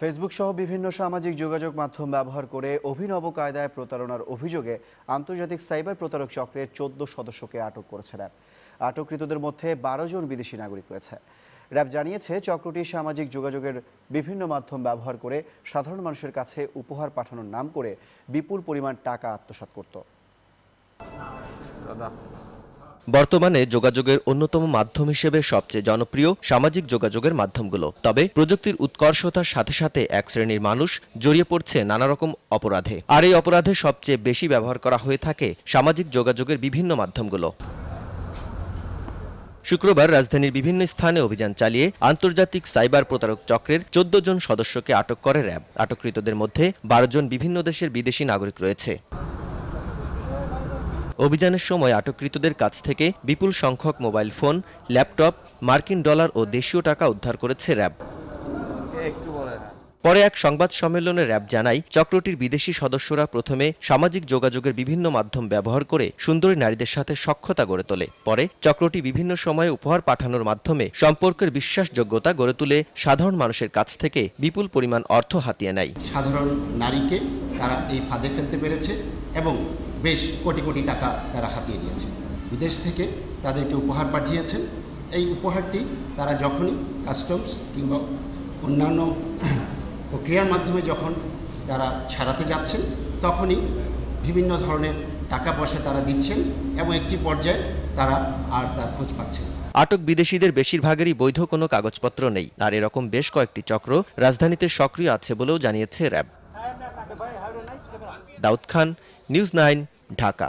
Facebook সহ বিভিন্ন সামাজিক যোগাযোগ মাধ্যম ব্যবহার করে অভিনব কায়দায় প্রতারণার অভিযোগে আন্তর্জাতিক সাইবার প্রতারক চক্রের চোদ্দ সদস্যকে আটক করেছে র্যাব আটককৃতদের মধ্যে বারো জন বিদেশি নাগরিক রয়েছে র্যাব জানিয়েছে চক্রটি সামাজিক যোগাযোগের বিভিন্ন মাধ্যম ব্যবহার করে সাধারণ মানুষের কাছে উপহার পাঠানোর নাম করে বিপুল পরিমাণ টাকা আত্মসাত করত বর্তমানে যোগাযোগের অন্যতম মাধ্যম হিসেবে সবচেয়ে জনপ্রিয় সামাজিক যোগাযোগের মাধ্যমগুলো তবে প্রযুক্তির উৎকর্ষতার সাথে সাথে এক শ্রেণীর মানুষ জড়িয়ে পড়ছে নানা রকম অপরাধে আর এই অপরাধে সবচেয়ে বেশি ব্যবহার করা হয়ে থাকে সামাজিক যোগাযোগের বিভিন্ন মাধ্যমগুলো শুক্রবার রাজধানীর বিভিন্ন স্থানে অভিযান চালিয়ে আন্তর্জাতিক সাইবার প্রতারক চক্রের চোদ্দ জন সদস্যকে আটক করে র্যাব আটককৃতদের মধ্যে বারো জন বিভিন্ন দেশের বিদেশি নাগরিক রয়েছে অভিযানের সময় আটককৃতদের কাছ থেকে বিপুল সংখ্যক মোবাইল ফোন ল্যাপটপ মার্কিন ডলার ও দেশীয় টাকা উদ্ধার করেছে র্যাব পরে এক সংবাদ সম্মেলনে র্যাব জানায় চক্রটির বিদেশি সদস্যরা প্রথমে সামাজিক যোগাযোগের বিভিন্ন মাধ্যম ব্যবহার করে সুন্দরী নারীদের সাথে সক্ষতা গড়ে তোলে পরে চক্রটি বিভিন্ন সময়ে উপহার পাঠানোর মাধ্যমে সম্পর্কের বিশ্বাসযোগ্যতা গড়ে তুলে সাধারণ মানুষের কাছ থেকে বিপুল পরিমাণ অর্থ হাতিয়ে নেয় সাধারণ নারীকে তারা এই ফাঁদে ফেলতে পেরেছে এবং বেশ কোটি কোটি টাকা তারা হাতিয়ে দিয়েছে বিদেশ থেকে তাদেরকে উপহার পাঠিয়েছেন এই উপহারটি তারা যখনই কাস্টমস কিংবা অন্যান্য প্রক্রিয়ার মাধ্যমে যখন তারা ছাড়াতে যাচ্ছেন তখনই বিভিন্ন ধরনের টাকা পয়সা তারা দিচ্ছেন এবং একটি পর্যায়ে তারা আর তার খোঁজ পাচ্ছেন আটক বিদেশিদের বেশিরভাগেরই বৈধ কোনো কাগজপত্র নেই আর এরকম বেশ কয়েকটি চক্র রাজধানীতে সক্রিয় আছে বলেও জানিয়েছে RAB Daud Khan news nine Dhaka